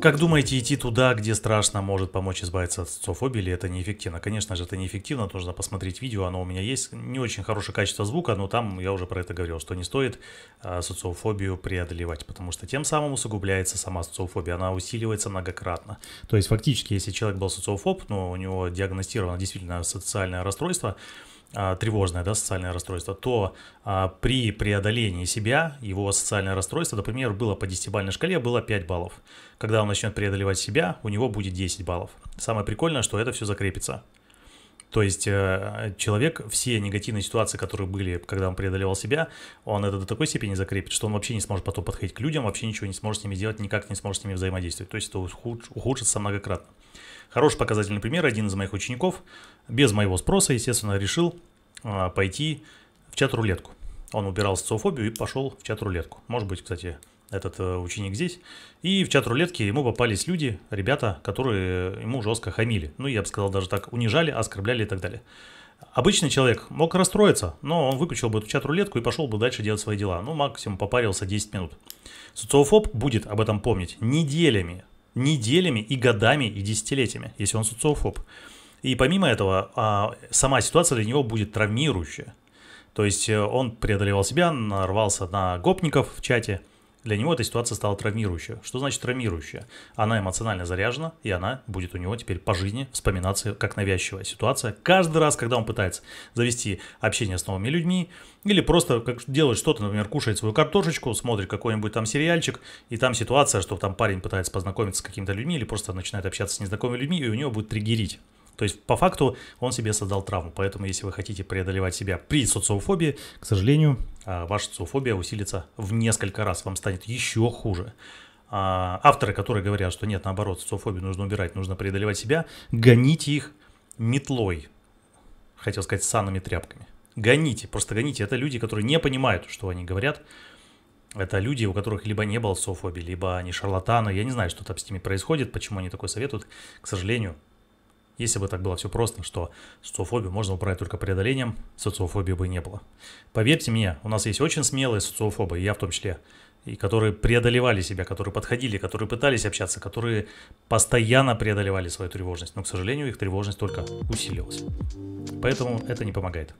Как думаете, идти туда, где страшно, может помочь избавиться от социофобии или это неэффективно? Конечно же, это неэффективно, нужно посмотреть видео, оно у меня есть. Не очень хорошее качество звука, но там я уже про это говорил, что не стоит а, социофобию преодолевать, потому что тем самым усугубляется сама социофобия, она усиливается многократно. То есть фактически, если человек был социофоб, но у него диагностировано действительно социальное расстройство, а, тревожное да, социальное расстройство, то а, при преодолении себя его социальное расстройство, например, было по 10-бальной шкале, было 5 баллов. Когда он начнет преодолевать себя, у него будет 10 баллов. Самое прикольное, что это все закрепится. То есть э, человек все негативные ситуации, которые были, когда он преодолевал себя, он это до такой степени закрепит, что он вообще не сможет потом подходить к людям, вообще ничего не сможет с ними делать, никак не сможет с ними взаимодействовать. То есть это ухудш, ухудшится многократно. Хороший показательный пример. Один из моих учеников без моего спроса, естественно, решил а, пойти в чат-рулетку. Он убирал социофобию и пошел в чат-рулетку. Может быть, кстати, этот э, ученик здесь. И в чат рулетки ему попались люди, ребята, которые ему жестко хамили. Ну, я бы сказал, даже так унижали, оскорбляли и так далее. Обычный человек мог расстроиться, но он выключил бы эту чат-рулетку и пошел бы дальше делать свои дела. Ну, максимум попарился 10 минут. Социофоб будет об этом помнить неделями, неделями и годами и десятилетиями, если он социофоб. И помимо этого, а, сама ситуация для него будет травмирующая. То есть э, он преодолевал себя, нарвался на гопников в чате. Для него эта ситуация стала травмирующая. Что значит травмирующая? Она эмоционально заряжена, и она будет у него теперь по жизни вспоминаться как навязчивая ситуация. Каждый раз, когда он пытается завести общение с новыми людьми, или просто как делает что-то, например, кушает свою картошечку, смотрит какой-нибудь там сериальчик, и там ситуация, что там парень пытается познакомиться с какими-то людьми, или просто начинает общаться с незнакомыми людьми, и у него будет триггерить. То есть, по факту, он себе создал травму. Поэтому, если вы хотите преодолевать себя при социофобии, к сожалению, а, ваша социофобия усилится в несколько раз, вам станет еще хуже. А, авторы, которые говорят, что нет, наоборот, социофобию нужно убирать, нужно преодолевать себя, гоните их метлой. Хотел сказать, санными тряпками. Гоните, просто гоните. Это люди, которые не понимают, что они говорят. Это люди, у которых либо не было социофобии, либо они шарлатаны. Я не знаю, что там с ними происходит, почему они такой советуют. К сожалению, если бы так было все просто, что социофобию можно убрать только преодолением, социофобии бы не было. Поверьте мне, у нас есть очень смелые социофобы, и я в том числе, и которые преодолевали себя, которые подходили, которые пытались общаться, которые постоянно преодолевали свою тревожность. Но, к сожалению, их тревожность только усилилась. Поэтому это не помогает.